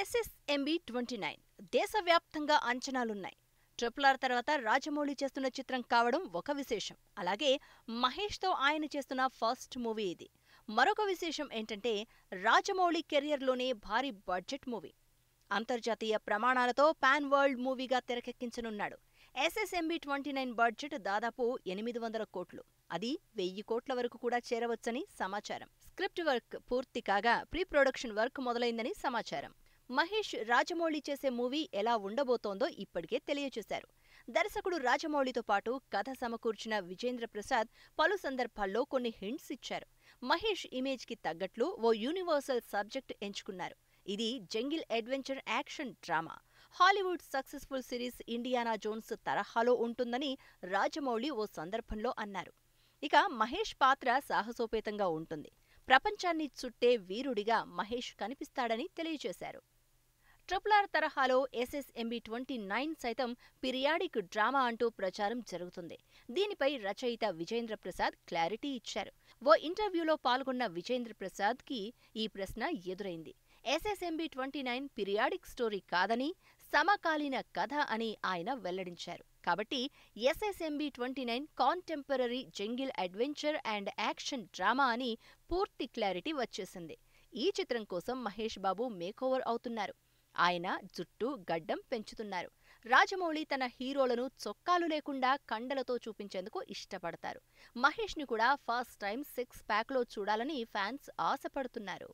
SSMB twenty nine దేశవ్యాప్తంగా అంచనాలున్నాయి triple R తర్వాత రాజమౌళి చేస్తున్న చిత్రం కావడం ఒక విశేషం అలాగే మహేష్తో ఆయన చేస్తున్న ఫస్ట్ మూవీ ఇది మరొక విశేషం ఏంటంటే రాజమౌళి కెరియర్లోనే భారీ బడ్జెట్ మూవీ అంతర్జాతీయ ప్రమాణాలతో పాన్ వరల్డ్ మూవీగా తెరకెక్కించనున్నాడు ఎస్ఎస్ఎంబి ట్వంటీ నైన్ బడ్జెట్ దాదాపు ఎనిమిది వందల కోట్లు అది వెయ్యి కోట్ల వరకు కూడా చేరవచ్చని సమాచారం స్క్రిప్ట్ వర్క్ పూర్తి కాగా ప్రీ ప్రొడక్షన్ వర్క్ మొదలైందని సమాచారం మహేష్ రాజమౌళి చేసే మూవీ ఎలా ఉండబోతోందో ఇప్పటికే తెలియచేశారు దర్శకుడు రాజమౌళితో పాటు కథ సమకూర్చిన విజేంద్ర ప్రసాద్ పలు సందర్భాల్లో కొన్ని హింట్స్ ఇచ్చారు మహేష్ ఇమేజ్కి తగ్గట్లు ఓ యూనివర్సల్ సబ్జెక్ట్ ఎంచుకున్నారు ఇది jungle adventure action drama Hollywood successful series Indiana Jones తరహాలో ఉంటుందని రాజమౌళి ఓ సందర్భంలో అన్నారు ఇక మహేష్ పాత్ర సాహసోపేతంగా ఉంటుంది ప్రపంచాన్ని చుట్టే వీరుడిగా మహేష్ కనిపిస్తాడని తెలియజేశారు ట్రిపుల్ ఆర్ తరహాలో ఎస్ఎస్ఎంబి ట్వంటీ నైన్ సైతం పిరియాడిక్ డ్రామా అంటూ ప్రచారం జరుగుతుంది దీనిపై రచయిత విజేంద్ర ప్రసాద్ క్లారిటీ ఇచ్చారు ఓ ఇంటర్వ్యూలో పాల్గొన్న విజేంద్ర కి ఈ ప్రశ్న ఎదురైంది SSMB twenty nine periodic story కాదని సమకాలీన కథ అని ఆయన వెల్లడించారు కాబట్టి SSMB twenty nine contemporary jungle adventure and action drama అని పూర్తి క్లారిటీ వచ్చేసింది ఈ చిత్రం కోసం మహేష్ బాబు మేకోవర్ అవుతున్నారు ఆయన జుట్టు గడ్డం పెంచుతున్నారు రాజమౌళి తన హీరోలను చొక్కాలు లేకుండా కండలతో చూపించేందుకు ఇష్టపడతారు మహేష్ ని కూడా ఫస్ట్ టైం సిక్స్ ప్యాక్లో చూడాలని ఫ్యాన్స్ ఆశపడుతున్నారు